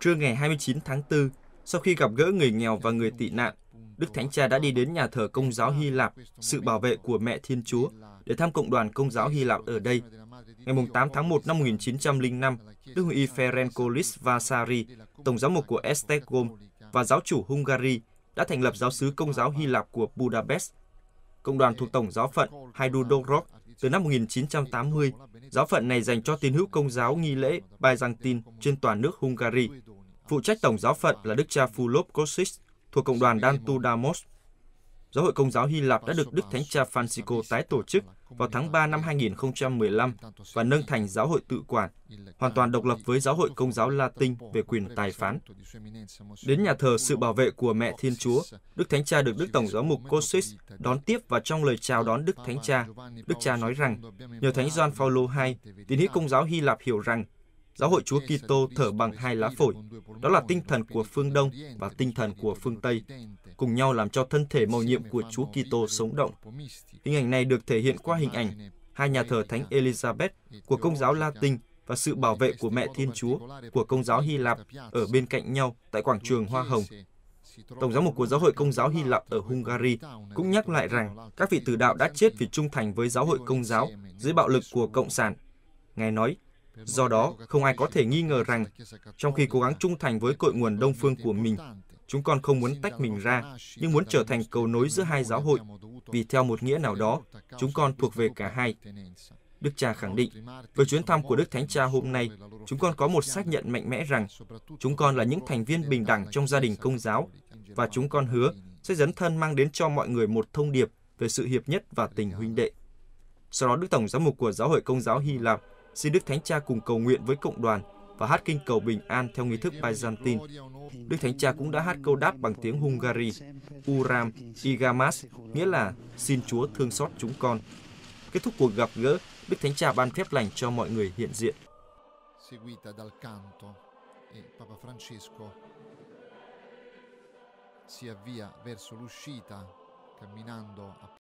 Trưa ngày 29 tháng 4, sau khi gặp gỡ người nghèo và người tị nạn, Đức Thánh Cha đã đi đến nhà thờ Công giáo Hy Lạp, sự bảo vệ của Mẹ Thiên Chúa, để thăm cộng đoàn Công giáo Hy Lạp ở đây. Ngày 8 tháng 1 năm 1905, Đức Hội y Ferencolis Vasari, Tổng Giám mục của Estegom và giáo chủ Hungary đã thành lập giáo sứ Công giáo Hy Lạp của Budapest. Cộng đoàn thuộc Tổng giáo phận Haidudorok từ năm 1980, giáo phận này dành cho tín hữu công giáo nghi lễ Byzantine trên toàn nước Hungary. Phụ trách tổng giáo phận là Đức cha Fulop Kosic thuộc cộng đoàn Dantu Damos Giáo hội Công giáo Hy Lạp đã được Đức Thánh Cha Francisco tái tổ chức vào tháng 3 năm 2015 và nâng thành giáo hội tự quản, hoàn toàn độc lập với giáo hội Công giáo Latin về quyền tài phán. Đến nhà thờ sự bảo vệ của Mẹ Thiên Chúa, Đức Thánh Cha được Đức Tổng giáo mục Kosis đón tiếp và trong lời chào đón Đức Thánh Cha, Đức Cha nói rằng, nhờ Thánh Gioan Phaolô II, tín hữu Công giáo Hy Lạp hiểu rằng Giáo hội Chúa Kitô thở bằng hai lá phổi. Đó là tinh thần của phương Đông và tinh thần của phương Tây cùng nhau làm cho thân thể màu nhiệm của Chúa Kitô sống động. Hình ảnh này được thể hiện qua hình ảnh hai nhà thờ Thánh Elizabeth của Công giáo Latin và sự bảo vệ của Mẹ Thiên Chúa của Công giáo Hy Lạp ở bên cạnh nhau tại quảng trường Hoa Hồng. Tổng giám mục của giáo hội Công giáo Hy Lạp ở Hungary cũng nhắc lại rằng các vị tử đạo đã chết vì trung thành với giáo hội Công giáo dưới bạo lực của Cộng sản. Ngài nói, Do đó, không ai có thể nghi ngờ rằng, trong khi cố gắng trung thành với cội nguồn đông phương của mình, Chúng con không muốn tách mình ra, nhưng muốn trở thành cầu nối giữa hai giáo hội, vì theo một nghĩa nào đó, chúng con thuộc về cả hai. Đức Cha khẳng định, với chuyến thăm của Đức Thánh Cha hôm nay, chúng con có một xác nhận mạnh mẽ rằng chúng con là những thành viên bình đẳng trong gia đình công giáo và chúng con hứa sẽ dấn thân mang đến cho mọi người một thông điệp về sự hiệp nhất và tình huynh đệ. Sau đó, Đức Tổng Giám mục của Giáo hội Công giáo Hy Lạp xin Đức Thánh Cha cùng cầu nguyện với cộng đoàn và hát kinh cầu bình an theo nghi thức Byzantine. Đức Thánh Cha cũng đã hát câu đáp bằng tiếng Hungary, Uram Igamas, nghĩa là Xin Chúa thương xót chúng con. Kết thúc cuộc gặp gỡ, Đức Thánh Cha ban phép lành cho mọi người hiện diện. E si avvia verso l'uscita camminando a